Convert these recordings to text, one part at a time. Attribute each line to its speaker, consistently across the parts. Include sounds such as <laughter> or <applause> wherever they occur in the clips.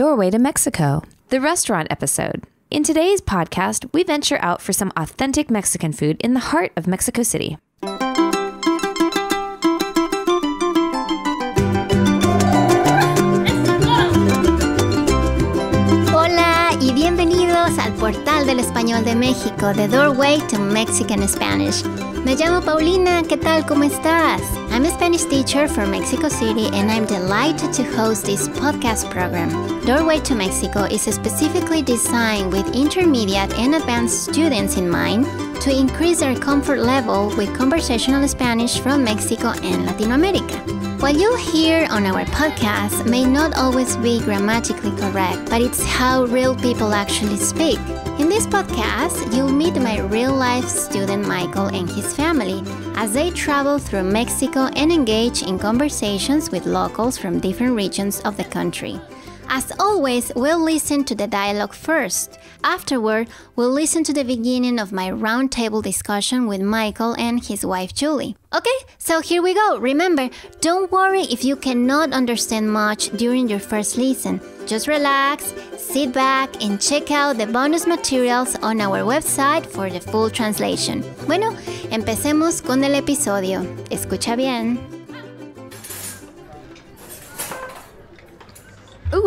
Speaker 1: Doorway to Mexico, the restaurant episode. In today's podcast, we venture out for some authentic Mexican food in the heart of Mexico City.
Speaker 2: del Español de México, The Doorway to Mexican Spanish. Me llamo Paulina, ¿qué tal? ¿Cómo estás? I'm a Spanish teacher from Mexico City and I'm delighted to host this podcast program. Doorway to Mexico is specifically designed with intermediate and advanced students in mind to increase our comfort level with conversational Spanish from Mexico and Latin America. What you hear on our podcast may not always be grammatically correct, but it's how real people actually speak. In this podcast, you'll meet my real life student Michael and his family as they travel through Mexico and engage in conversations with locals from different regions of the country. As always, we'll listen to the dialogue first. Afterward, we'll listen to the beginning of my roundtable discussion with Michael and his wife Julie. Okay, so here we go. Remember, don't worry if you cannot understand much during your first listen. Just relax, sit back, and check out the bonus materials on our website for the full translation. Bueno, empecemos con el episodio. Escucha bien.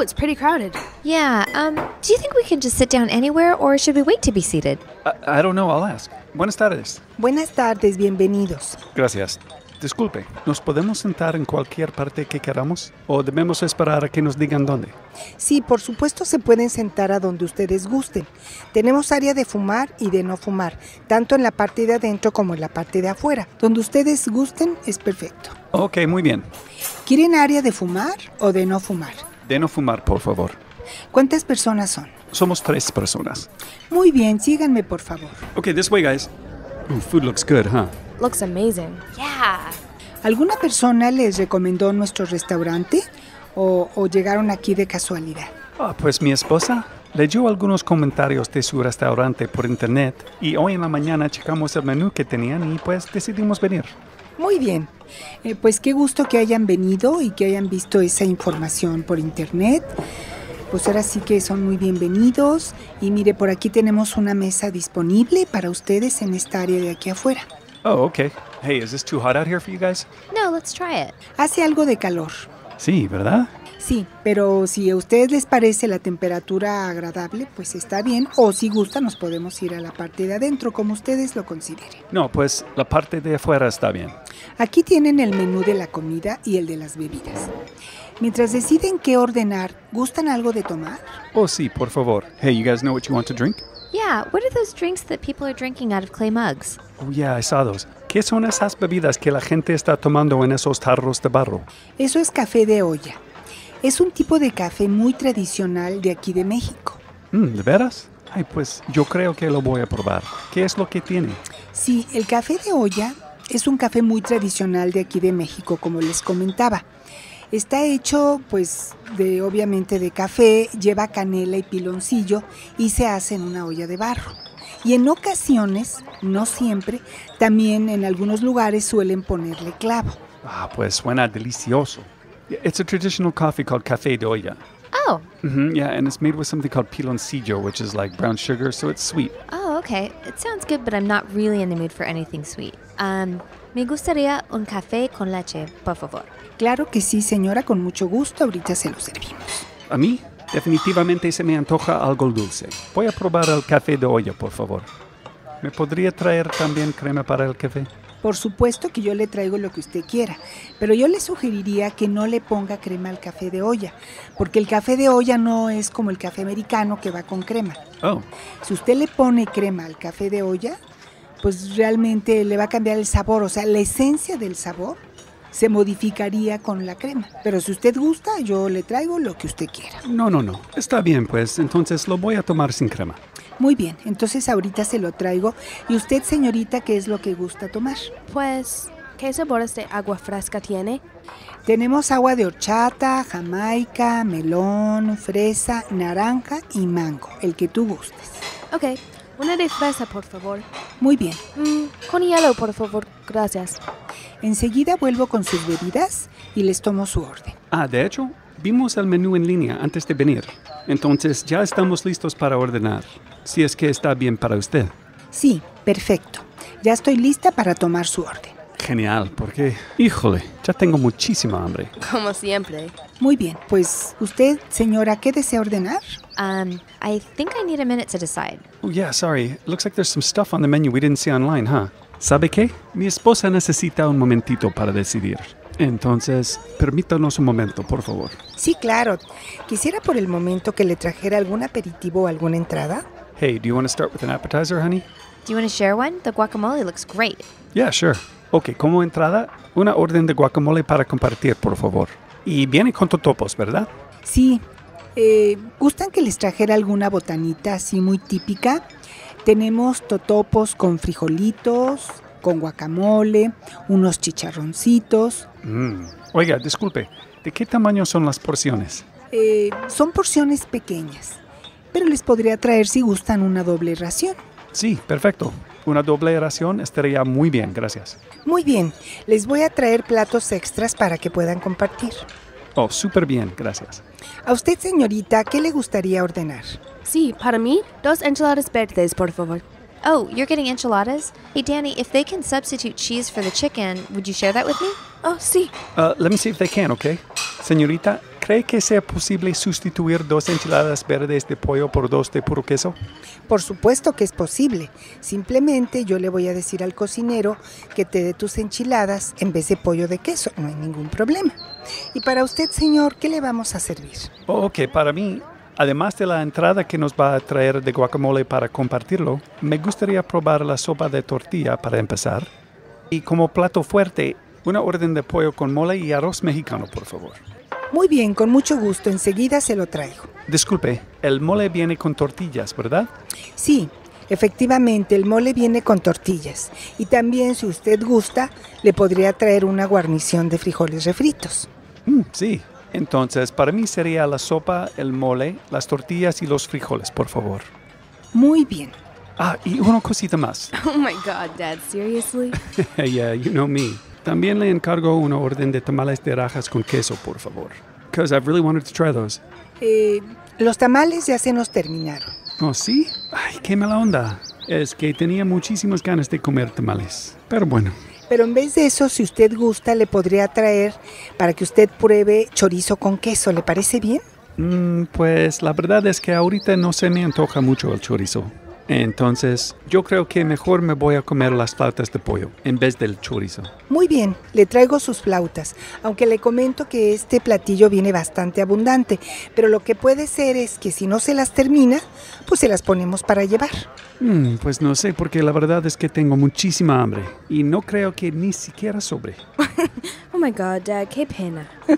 Speaker 1: it's pretty crowded. Yeah. Um, do you think we can just sit down anywhere or should we wait to be seated?
Speaker 3: I, don't know. I'll ask. Buenas tardes.
Speaker 4: Buenas tardes, bienvenidos.
Speaker 3: Gracias. Disculpe, ¿nos podemos sentar en cualquier parte que queramos o debemos esperar a que nos digan dónde?
Speaker 4: Sí, por supuesto se pueden sentar a donde ustedes gusten. Tenemos área de fumar y de no fumar, tanto en la parte de adentro como en la parte de afuera. Donde ustedes gusten es perfecto.
Speaker 3: Ok, muy bien.
Speaker 4: ¿Quieren área de fumar o de no fumar?
Speaker 3: De no fumar, por favor.
Speaker 4: ¿Cuántas personas son?
Speaker 3: Somos tres personas.
Speaker 4: Muy bien, síganme, por favor.
Speaker 3: Okay, this way, guys. food looks good, huh?
Speaker 4: Looks amazing. Yeah. ¿Alguna persona les recomendó nuestro restaurante o, llegaron aquí de casualidad?
Speaker 3: Ah, pues mi esposa leyó algunos comentarios de su restaurante por internet y hoy en la mañana checamos el menú que tenían y pues decidimos venir.
Speaker 4: Muy bien. Eh, pues qué gusto que hayan venido y que hayan visto esa información por internet. Pues ahora sí que son muy bienvenidos. Y mire, por aquí tenemos una mesa disponible para ustedes en esta área de aquí afuera.
Speaker 3: Oh, okay. Hey, is this too hot out here for you guys?
Speaker 4: No, let's try it. Hace algo de calor.
Speaker 3: Sí, ¿verdad?
Speaker 4: Sí, pero si a ustedes les parece la temperatura agradable, pues está bien. O si gusta, nos podemos ir a la parte de adentro, como ustedes lo consideren.
Speaker 3: No, pues la parte de afuera está bien.
Speaker 4: Aquí tienen el menú de la comida y el de las bebidas. Mientras deciden qué ordenar, ¿gustan algo de tomar?
Speaker 3: Oh, sí, por favor. Hey, you guys know what you want to drink?
Speaker 4: Yeah, what are those drinks that people are drinking out of clay mugs?
Speaker 3: Oh, yeah, I saw those. ¿Qué son esas bebidas que la gente está tomando en esos tarros de barro?
Speaker 4: Eso es café de olla. Es un tipo de café muy tradicional de aquí de México.
Speaker 3: Mm, ¿De veras? Ay, pues yo creo que lo voy a probar. ¿Qué es lo que tiene?
Speaker 4: Sí, el café de olla es un café muy tradicional de aquí de México, como les comentaba. Está hecho, pues, de obviamente de café, lleva canela y piloncillo y se hace en una olla de barro. Y en ocasiones, no siempre, también en algunos lugares suelen ponerle clavo.
Speaker 3: Ah, pues suena delicioso. It's a traditional coffee called Café de Olla. Oh. Mm-hmm, yeah, and it's made with something called piloncillo, which is like brown sugar, so it's sweet.
Speaker 1: Oh, okay. It sounds good, but I'm not really in the mood for anything sweet. Um, me gustaría un café con leche,
Speaker 4: por favor. Claro que sí, señora, con mucho gusto. Ahorita se lo servimos.
Speaker 3: A mí, definitivamente se me antoja algo dulce. Voy a probar el café de olla, por favor. ¿Me podría traer también crema para el café?
Speaker 4: Por supuesto que yo le traigo lo que usted quiera, pero yo le sugeriría que no le ponga crema al café de olla, porque el café de olla no es como el café americano que va con crema. Oh. Si usted le pone crema al café de olla, pues realmente le va a cambiar el sabor, o sea, la esencia del sabor se modificaría con la crema. Pero si usted gusta, yo le traigo lo que usted quiera.
Speaker 3: No, no, no. Está bien, pues entonces lo voy a tomar sin crema.
Speaker 4: Muy bien, entonces ahorita se lo traigo. ¿Y usted, señorita, qué es lo que gusta tomar? Pues, ¿qué sabores de agua fresca tiene? Tenemos agua de horchata, jamaica, melón, fresa, naranja y mango, el que tú gustes. Ok, una de fresa, por favor. Muy bien. Mm, con hielo, por favor, gracias. Enseguida vuelvo con sus bebidas y les tomo su orden.
Speaker 3: Ah, de hecho, vimos el menú en línea antes de venir. Entonces ya estamos listos para ordenar si es que está bien para usted.
Speaker 4: Sí, perfecto. Ya estoy lista para tomar su orden.
Speaker 3: Genial, porque, híjole, ya tengo muchísima hambre.
Speaker 4: Como siempre. Muy bien, pues usted, señora, ¿qué desea ordenar? Um, I think I need a minute to decide.
Speaker 3: Oh, yeah, sorry. Looks like there's some stuff on the menu we didn't see online, huh? ¿Sabe qué? Mi esposa necesita un momentito para decidir. Entonces, permítanos un momento, por favor.
Speaker 4: Sí, claro. Quisiera por el momento que le trajera algún aperitivo o alguna entrada.
Speaker 3: Hey, do you want to start with an appetizer, honey?
Speaker 4: Do you want to share one? The guacamole looks great.
Speaker 3: Yeah, sure. Ok, como entrada, una orden de guacamole para compartir, por favor. Y viene con totopos, ¿verdad?
Speaker 4: Sí. Eh, ¿Gustan que les trajera alguna botanita así muy típica? Tenemos totopos con frijolitos, con guacamole, unos chicharroncitos.
Speaker 3: Mm. Oiga, disculpe, ¿de qué tamaño son las porciones?
Speaker 4: Eh, son porciones pequeñas pero les podría traer si gustan una doble ración.
Speaker 3: Sí, perfecto. Una doble ración estaría muy bien, gracias.
Speaker 4: Muy bien, les voy a traer platos extras para que puedan compartir.
Speaker 3: Oh, súper bien, gracias.
Speaker 4: A usted, señorita, ¿qué le gustaría ordenar? Sí, para mí, dos enchiladas verdes, por favor. Oh,
Speaker 1: you're getting enchiladas? Hey, Danny, if they can substitute cheese for the chicken, would you share that with me? Oh, sí.
Speaker 3: Uh, let me see if they can, okay? Señorita, ¿Cree que sea posible sustituir dos enchiladas verdes de pollo por dos de puro queso?
Speaker 4: Por supuesto que es posible. Simplemente yo le voy a decir al cocinero que te dé tus enchiladas en vez de pollo de queso. No hay ningún problema. Y para usted, señor, ¿qué le vamos a servir?
Speaker 3: Ok, para mí, Además de la entrada que nos va a traer de guacamole para compartirlo, me gustaría probar la sopa de tortilla para empezar. Y como plato fuerte, una orden de pollo con mole y arroz mexicano, por favor.
Speaker 4: Muy bien, con mucho gusto. Enseguida se lo traigo.
Speaker 3: Disculpe, el mole viene con tortillas, ¿verdad?
Speaker 4: Sí, efectivamente, el mole viene con tortillas. Y también, si usted gusta, le podría traer una guarnición de frijoles refritos. Mm,
Speaker 3: sí, entonces para mí sería la sopa, el mole, las tortillas y los frijoles, por favor. Muy bien. Ah, y una cosita más.
Speaker 4: <laughs> Oh my God, Dad, seriously?
Speaker 3: <laughs> yeah, you know me. También le encargo una orden de tamales de rajas con queso, por favor. Because I've really wanted to try those.
Speaker 4: Eh, los tamales ya se nos terminaron.
Speaker 3: ¿Oh, sí? Ay, qué mala onda. Es que tenía muchísimas ganas de comer tamales. Pero bueno.
Speaker 4: Pero en vez de eso, si usted gusta, le podría traer para que usted pruebe chorizo con queso. ¿Le parece bien? Mm, pues
Speaker 3: la verdad es que ahorita no se me antoja mucho el chorizo. Entonces, yo creo que mejor me voy a comer las flautas de pollo en vez del chorizo.
Speaker 4: Muy bien, le traigo sus flautas, aunque le comento que este platillo viene bastante abundante, pero lo que puede ser es que si no se las termina, pues se las ponemos para llevar.
Speaker 3: Mm, pues no sé, porque la verdad es que tengo muchísima hambre y no creo que ni siquiera sobre.
Speaker 4: <laughs> oh my God, qué pena. <laughs>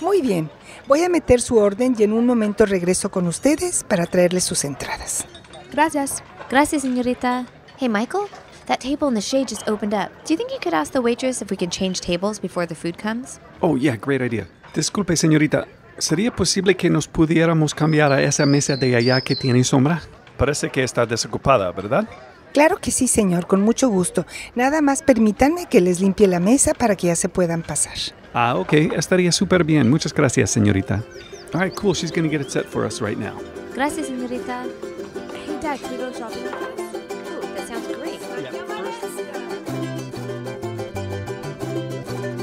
Speaker 4: Muy bien, voy a meter su orden y en un momento regreso con ustedes para traerles sus entradas.
Speaker 1: Gracias. Gracias, señorita. Hey, Michael? That table in the shade just opened up. Do you think you could ask the waitress if we can change tables before
Speaker 3: the food comes? Oh, yeah, great idea. Disculpe, señorita. ¿Sería posible que nos pudiéramos cambiar a esa mesa de allá que tiene sombra? Parece que está desocupada, ¿verdad?
Speaker 4: Claro que sí, señor, con mucho gusto. Nada más permítanme que les limpie la mesa para que ya se puedan pasar.
Speaker 3: Ah, ok, estaría súper bien. Muchas gracias, señorita. All right, cool. She's going to get it set for us right now.
Speaker 1: Gracias, señorita.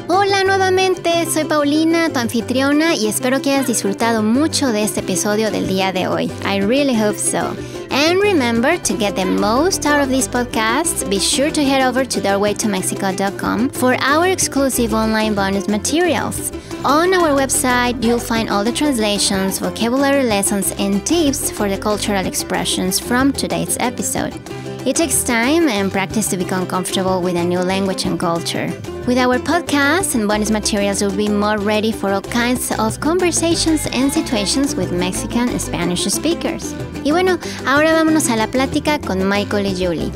Speaker 2: Hola nuevamente, soy Paulina, tu anfitriona, y espero que hayas disfrutado mucho de este episodio del día de hoy. I really hope so. And remember to get the most out of this podcast, be sure to head over to doorwaytomexico.com for our exclusive online bonus materials. On our website, you'll find all the translations, vocabulary lessons, and tips for the cultural expressions from today's episode. It takes time and practice to become comfortable with a new language and culture. With our podcast and bonus materials, you'll be more ready for all kinds of conversations and situations with Mexican and Spanish speakers. Y bueno, ahora vámonos a la plática con Michael y Julie.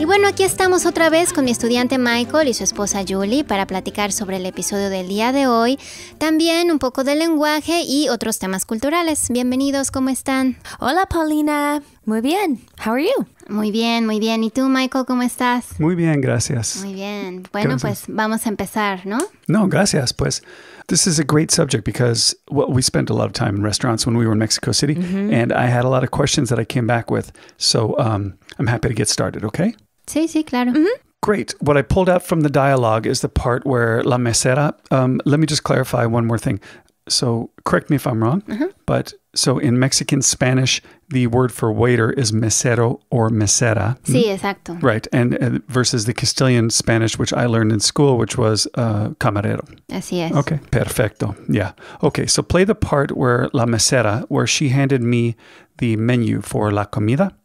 Speaker 2: Y bueno, aquí estamos otra vez con mi estudiante Michael y su esposa Julie para platicar sobre el episodio del día de hoy, también un poco de lenguaje y otros temas culturales. Bienvenidos, ¿cómo están? Hola Paulina, muy bien. How are you? Muy bien, muy bien. ¿Y tú, Michael, cómo estás?
Speaker 3: Muy bien, gracias. Muy
Speaker 2: bien. Bueno, pues vamos a empezar, ¿no?
Speaker 3: No, gracias, pues. This is a great subject because we spent a lot of time in restaurants when we were in Mexico City, mm-hmm. and I had a lot of questions that I came back with. So um, I'm happy to get started, okay?
Speaker 2: Sí, sí, claro. Mm -hmm.
Speaker 3: Great. What I pulled out from the dialogue is the part where la mesera. Um, let me just clarify one more thing. So, correct me if I'm wrong, mm-hmm. but so in Mexican Spanish, the word for waiter is mesero or mesera. Sí, mm-hmm. exacto. Right, and, and versus the Castilian Spanish, which I learned in school, which was uh, camarero.
Speaker 2: Así es. Okay,
Speaker 3: perfecto. Yeah. Okay, so play the part where la mesera, where she handed me the menu for la comida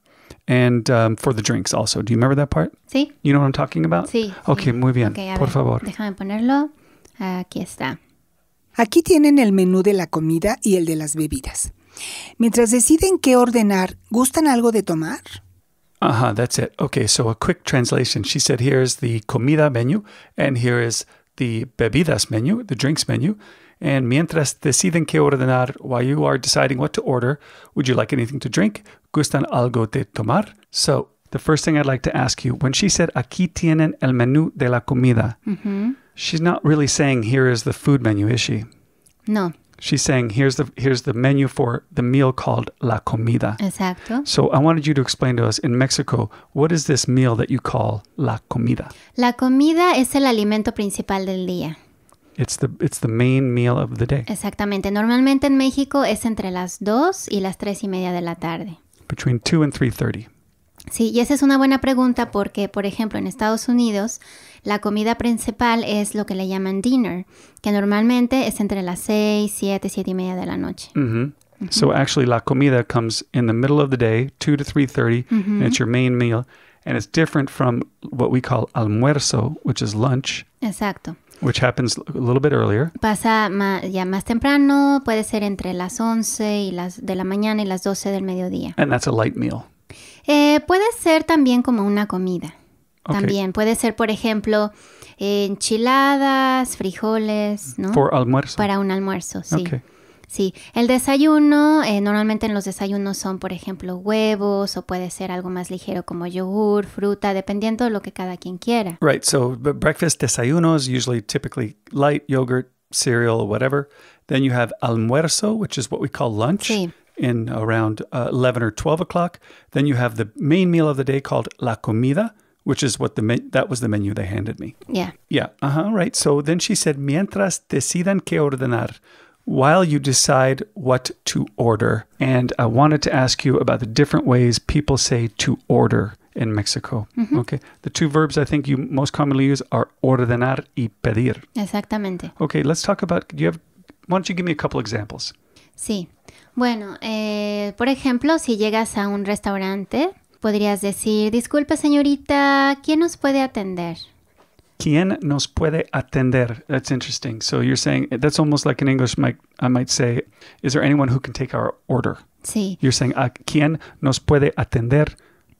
Speaker 3: and um, for the drinks also. Do you remember that part? Sí. You know what I'm talking about? Sí. Okay, sí.
Speaker 4: muy bien. Okay, Por ver, favor. Déjame ponerlo. Aquí está. Aquí tienen el menú de la comida y el de las bebidas. Mientras deciden qué ordenar, ¿gustan algo de tomar?
Speaker 3: Aja, uh -huh, that's it. Okay, so a quick translation. She said here's the comida menu and here is the bebidas menu, the drinks menu. And mientras deciden qué ordenar, while you are deciding what to order, would you like anything to drink? ¿Gustan algo de tomar? So, the first thing I'd like to ask you when she said, aquí tienen el menú de la comida, mm-hmm. she's not really saying, here is the food menu, is she? No. She's saying, here's the, here's the menu for the meal called la comida.
Speaker 2: Exacto. So
Speaker 3: I wanted you to explain to us in Mexico, what is this meal that you call la comida?
Speaker 2: La comida es el alimento principal del día.
Speaker 3: It's the, it's the main meal of the day.
Speaker 2: Exactamente. Normalmente en México es entre las dos y las tres y media de la tarde
Speaker 3: between 2 and 3:30.
Speaker 2: Sí, y esa es una buena pregunta porque, por ejemplo, en Estados Unidos, la comida principal es lo que le llaman dinner, que normalmente es entre las 6, 7, 7 y media de la noche.
Speaker 3: Mm -hmm. Mm -hmm. So actually, la comida comes in the middle of the day, 2 to 3.30, mm -hmm. and it's your main meal. And it's different from what we call almuerzo, which is lunch. Exacto. Which happens a little bit earlier.
Speaker 2: Pasa ya más temprano, puede ser entre las 11 y las de la mañana y las 12 del mediodía.
Speaker 3: And that's a light meal.
Speaker 2: Eh, puede ser también como una comida. También puede ser, por ejemplo, eh, enchiladas, frijoles, ¿no? For almuerzo. Para un almuerzo, sí. Okay. Sí, el desayuno, eh, normalmente en los desayunos son, por ejemplo, huevos o puede ser algo más ligero como yogur, fruta, dependiendo de lo que cada quien quiera.
Speaker 3: Right, so breakfast desayunos usually typically light yogurt, cereal, whatever. Then you have almuerzo, which is what we call lunch. In around 11 uh, or 12 o'clock. Then you have the main meal of the day called la comida, which is what the that was the menu they handed me. Yeah. Yeah. Uh huh. Right. So then she said, mientras decidan qué ordenar, while you decide what to order. And I wanted to ask you about the different ways people say to order in Mexico. Mm-hmm. Okay. The two verbs I think you most commonly use are ordenar y pedir.
Speaker 2: Exactamente.
Speaker 3: Okay, let's talk about do you have why don't you give me a couple examples?
Speaker 2: Sí. Bueno, eh, por ejemplo, si llegas a un restaurante, podrías decir, disculpe señorita, ¿quién nos puede atender?
Speaker 3: ¿Quién nos puede atender? That's interesting. So you're saying that's almost like in English, might, I might say, is there anyone who can take our order? Sí. You're saying, ¿a ah, quién nos puede atender?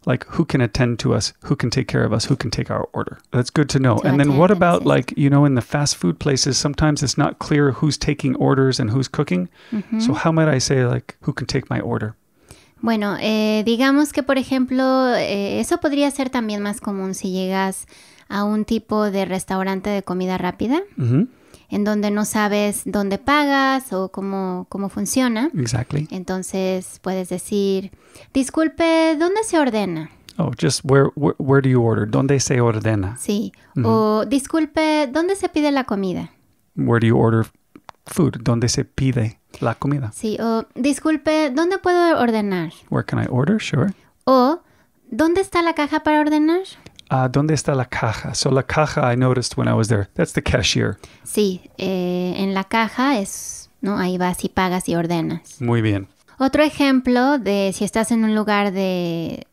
Speaker 3: Like, who can attend to us? Who can take care of us? Who can take our order? That's good to know. To and then what about, like, you know, in the fast food places, sometimes it's not clear who's taking orders and who's cooking. Mm -hmm. So, how might I say, like, who can take my order?
Speaker 2: Bueno, eh, digamos que, por ejemplo, eh, eso podría ser también más común si llegas. a un tipo de restaurante de comida rápida, en donde no sabes dónde pagas o cómo, cómo funciona. Exactly. Entonces puedes decir, disculpe, ¿dónde se ordena?
Speaker 3: Oh, just where, where, do you order? ¿Dónde se ordena?
Speaker 2: Sí. O disculpe, ¿dónde se pide la comida?
Speaker 3: Where do you order food? ¿Dónde se pide la comida?
Speaker 2: Sí. O disculpe, ¿dónde puedo ordenar?
Speaker 3: Where can I order? Sure.
Speaker 2: O ¿dónde está la caja para ordenar?
Speaker 3: Uh, ¿Dónde está la caja? So la caja I noticed when I was there. That's the cashier.
Speaker 2: Sí, eh, en la caja es, ¿no? Ahí vas y pagas y ordenas. Muy bien. Otro ejemplo de si estás en un lugar de,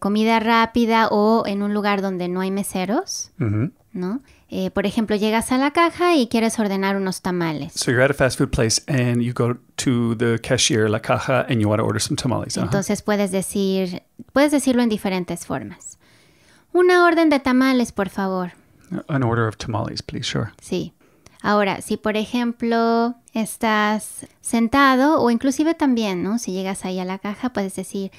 Speaker 2: comida rápida o en un lugar donde no hay meseros, mm-hmm. ¿no? Eh, por ejemplo, llegas a la caja y quieres ordenar unos tamales.
Speaker 3: So you're at a fast food place and you go to the cashier, la caja, and you want to order some tamales. Uh-huh. Entonces
Speaker 2: puedes decir, puedes decirlo en diferentes formas. Una orden de tamales, por favor.
Speaker 3: An order of tamales, please, sure.
Speaker 2: Sí. Ahora, si por ejemplo estás sentado o inclusive también, ¿no? Si llegas ahí a la caja, puedes decir,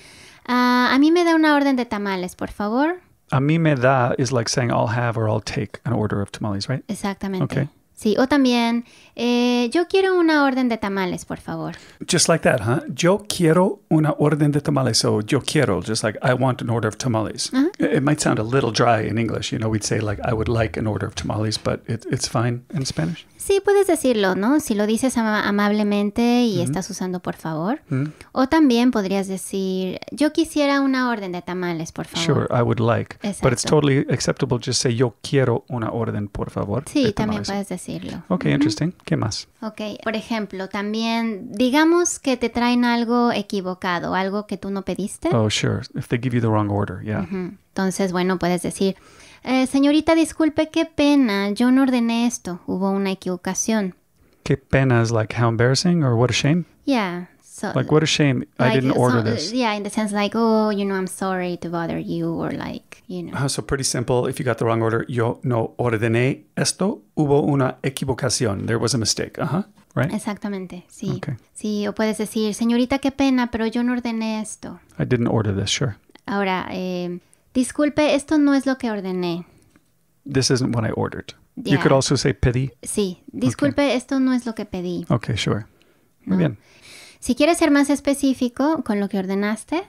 Speaker 2: ah, a mí me da una orden de tamales, por favor.
Speaker 3: A mí me da is like saying I'll have or I'll take an order of tamales, right? Exactamente. Okay.
Speaker 2: Sí, o también, eh, yo quiero una orden de tamales, por favor.
Speaker 3: Just like that, huh? Yo quiero una orden de tamales. So, yo quiero, just like I want an order of tamales. It might sound a little dry in English. You know, we'd say like I would like an order of tamales, but it's fine in Spanish.
Speaker 2: Sí, puedes decirlo, ¿no? Si lo dices amablemente y estás usando por favor. O también podrías decir, yo quisiera una orden de tamales, por favor. Sure,
Speaker 3: I would like. Exacto. But it's totally acceptable just say yo quiero una orden, por favor. Sí, también puedes Okay, Ok, interesante. interesting. ¿Qué más?
Speaker 2: Ok, por ejemplo, también digamos que te traen algo equivocado, algo que tú no pediste. Oh,
Speaker 3: sure. If they give you the wrong order, yeah.
Speaker 2: Entonces, bueno, puedes decir, eh, señorita, disculpe, qué pena, yo no ordené esto, hubo una equivocación.
Speaker 3: Qué pena es like how embarrassing or what a shame.
Speaker 2: Yeah. So like, what a shame like, I didn't order so, this. Yeah, in the sense like, oh, you know, I'm sorry to bother you, or like, you know.
Speaker 3: Uh, so pretty simple. If you got the wrong order, yo no ordené esto. Hubo una equivocación. There was a mistake. Uh huh. Right?
Speaker 2: Exactamente, sí. Okay. Sí, o puedes decir, señorita, qué pena, pero yo no ordené esto.
Speaker 3: I didn't order this, sure.
Speaker 2: Ahora, eh, disculpe, esto no es lo que ordené.
Speaker 3: This isn't what I ordered. Yeah. You could also say pedí. Sí, disculpe,
Speaker 2: okay. esto no es lo que pedí. Okay, sure. Muy no. bien. Si quieres ser más específico con lo que ordenaste,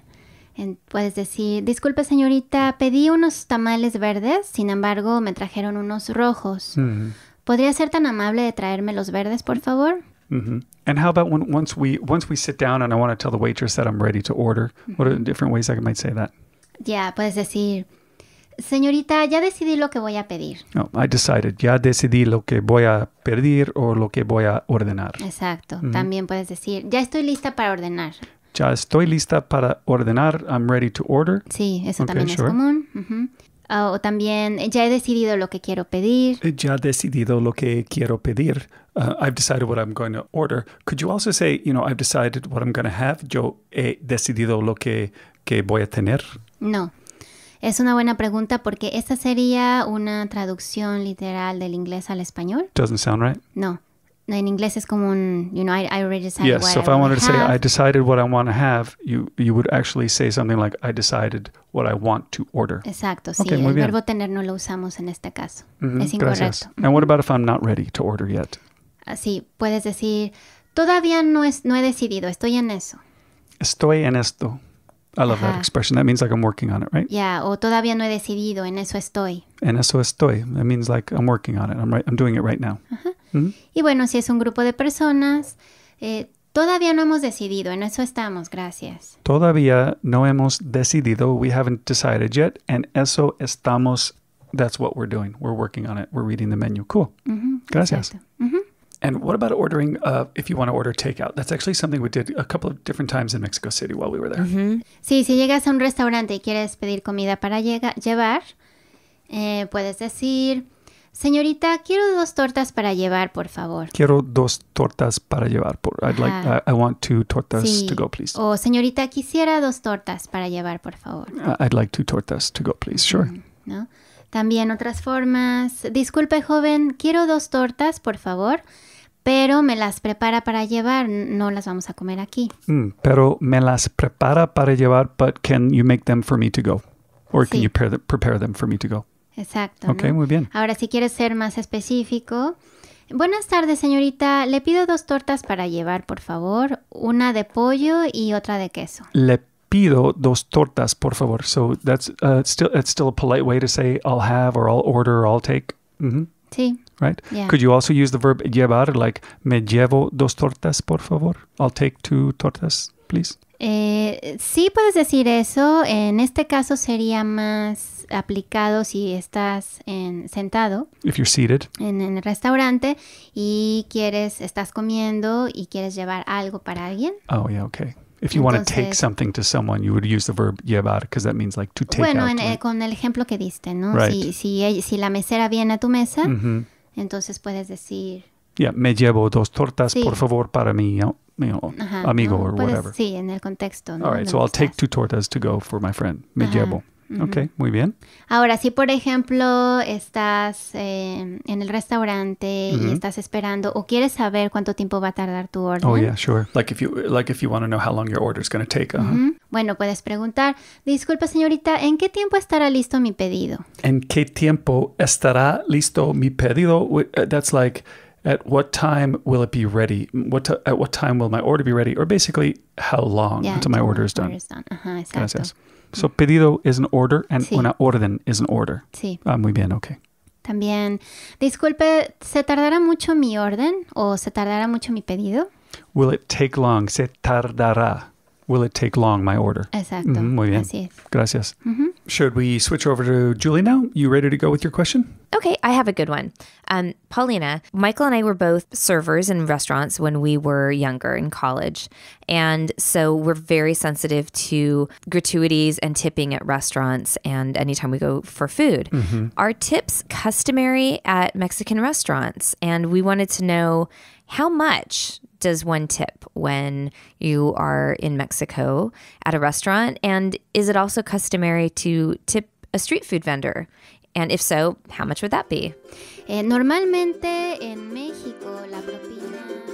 Speaker 2: puedes decir, disculpe señorita, pedí unos tamales verdes, sin embargo me trajeron unos rojos. Mm-hmm. ¿Podría ser tan amable de traerme los verdes, por favor?
Speaker 3: Mm And how about when, once we once we sit down and I want to tell the waitress that I'm ready to order? What are mm-hmm. different ways I might say that?
Speaker 2: Yeah, puedes decir, Señorita, ya decidí lo que voy a pedir.
Speaker 3: No, I decided. Ya decidí lo que voy a pedir o lo que voy a ordenar.
Speaker 2: Exacto. También puedes decir, ya estoy lista para ordenar.
Speaker 3: Ya estoy lista para ordenar. I'm ready to order. Sí, eso también es
Speaker 2: común. Ah, o también, eh, ya he decidido lo que quiero
Speaker 3: pedir. Eh, ya he decidido lo que quiero pedir. Uh, I've decided what I'm going to order. Could you also say, you know, I've decided what I'm going to have? Yo he decidido lo que, que voy a tener.
Speaker 2: No. Es una buena pregunta porque esta sería una traducción literal del inglés al español.
Speaker 3: Doesn't sound right.
Speaker 2: No. En inglés es como un, you know, I, I already decided yes, what so if I, wanted to have. say I
Speaker 3: decided what I want to have, you, you would actually say something like I decided what I want to order. Exacto, sí. el verbo
Speaker 2: tener no lo usamos en este caso. es incorrecto.
Speaker 3: And what about if I'm not ready to order yet?
Speaker 2: Así, ah, puedes decir, todavía no, es, no he decidido, estoy en eso.
Speaker 3: Estoy en esto. I love Ajá. that expression. That means like I'm working on it, right?
Speaker 2: Yeah, o todavía no he decidido, en eso estoy.
Speaker 3: En eso estoy. That means like I'm working on it. I'm right, I'm doing it right now. Mm -hmm.
Speaker 2: Y bueno, si es un grupo de personas, eh, todavía no hemos decidido, en eso estamos, gracias.
Speaker 3: Todavía no hemos decidido, we haven't decided yet, en eso estamos, that's what we're doing. We're working on it. We're reading the menu. Cool. Mm -hmm. Gracias. Mm -hmm. And what about ordering uh, if you want to order takeout? That's actually something we did a couple of different times in Mexico City while we were there.
Speaker 2: Sí, si llegas a un restaurante y quieres pedir comida para llevar, eh, puedes decir, señorita, quiero dos tortas para llevar, por favor.
Speaker 3: Quiero dos tortas para llevar. Por, I'd like, I, want two tortas to go, please.
Speaker 2: O señorita, quisiera dos tortas para llevar, por favor. Uh,
Speaker 3: I'd like two tortas to go, please. Sure.
Speaker 2: ¿no? También otras formas. Disculpe, joven, quiero dos tortas, por favor pero me las prepara para llevar, no las vamos a comer aquí.
Speaker 3: Mm, pero me las prepara para llevar, but can you make them for me to go? Or can you prepare them for me to go?
Speaker 2: Exacto. Ok, muy bien. Ahora, si quieres ser más específico, Buenas tardes, señorita. Le pido dos tortas para llevar, por favor. Una de pollo y otra de queso.
Speaker 3: Le pido dos tortas, por favor. So that's uh, still it's still a polite way to say I'll have or I'll order or I'll take. Mm-hmm. Sí. right? Yeah. Could you also use the verb llevar, like me llevo dos tortas, por favor? I'll take two tortas, please.
Speaker 2: Eh, sí puedes decir eso. En este caso sería más aplicado si estás en, sentado.
Speaker 3: If you're seated.
Speaker 2: En, en, el restaurante y quieres, estás comiendo y quieres llevar algo para alguien.
Speaker 3: Oh, yeah, okay. If you Entonces, want to take something to someone, you would use the verb llevar because that means like to take bueno, out. Bueno, eh,
Speaker 2: con el ejemplo que diste, ¿no? Right. Si, si, si, la mesera viene a tu
Speaker 3: mesa. Mm -hmm
Speaker 2: Entonces puedes decir.
Speaker 3: Ya, yeah, me llevo dos tortas, sí. por favor, para mi you know, Ajá, amigo o no, whatever. Sí,
Speaker 2: en el contexto. ¿no? All right, so I'll
Speaker 3: take two tortas to go for my friend. Me Ajá. llevo. Ok, muy bien.
Speaker 2: Ahora, si por ejemplo estás em, en el restaurante y estás esperando o quieres saber cuánto tiempo va a tardar tu orden. Oh yeah,
Speaker 3: sure. Like if you like if you want to know how long your order is going to take. Uh-huh.
Speaker 2: Bueno, puedes preguntar, disculpa señorita, ¿en qué tiempo estará listo mi pedido?
Speaker 3: ¿En qué tiempo estará listo mi pedido? Uh, that's like at what time will it be ready? What at what time will my order be ready? Or basically, how long until my order is done? Order is
Speaker 2: done. So
Speaker 3: pedido es an order and una orden es an order. Sí. Ah, muy bien, ok.
Speaker 2: También, disculpe, ¿se tardará mucho mi orden o se tardará mucho mi pedido?
Speaker 3: Will it take long? Se tardará. Will it take long, my order? Exacto. Mm, muy bien. Así es. Gracias. Mm -hmm. Should we switch over to Julie now? You ready to go with your question?
Speaker 1: Okay, I have a good one. Um, Paulina, Michael and I were both servers in restaurants when we were younger in college. And so we're very sensitive to gratuities and tipping at restaurants and anytime we go for food. Mm -hmm. Are tips customary at Mexican restaurants? And we wanted to know how much does one tip when you are in Mexico at a restaurant? And is it also customary to tip a street food vendor? And if so, how much would that be? Eh, normalmente
Speaker 2: en México la propina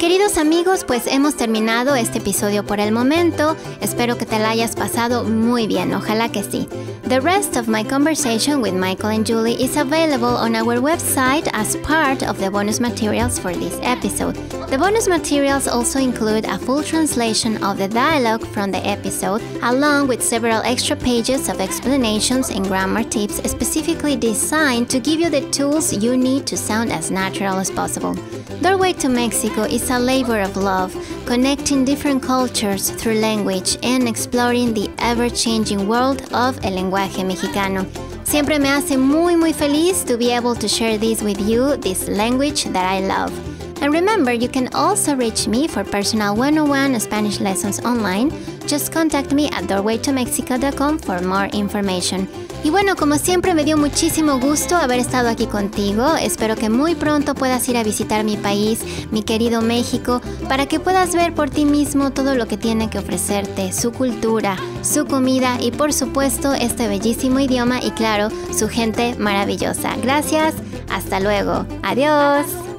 Speaker 2: Queridos amigos, pues hemos terminado este episodio por el momento. Espero que te la hayas pasado muy bien, ojalá que sí. The rest of my conversation with Michael and Julie is available on our website as part of the bonus materials for this episode. The bonus materials also include a full translation of the dialogue from the episode, along with several extra pages of explanations and grammar tips specifically designed to give you the tools you need to sound as natural as possible. Doorway to Mexico is a labor of love, connecting different cultures through language and exploring the ever-changing world of el lenguaje mexicano. Siempre me hace muy muy feliz to be able to share this with you, this language that I love. And remember, you can also reach me for personal 101 Spanish lessons online. Just contact me at doorwaytomexico.com for more information. Y bueno, como siempre me dio muchísimo gusto haber estado aquí contigo. Espero que muy pronto puedas ir a visitar mi país, mi querido México, para que puedas ver por ti mismo todo lo que tiene que ofrecerte, su cultura, su comida y por supuesto este bellísimo idioma y claro, su gente maravillosa. Gracias, hasta luego. Adiós.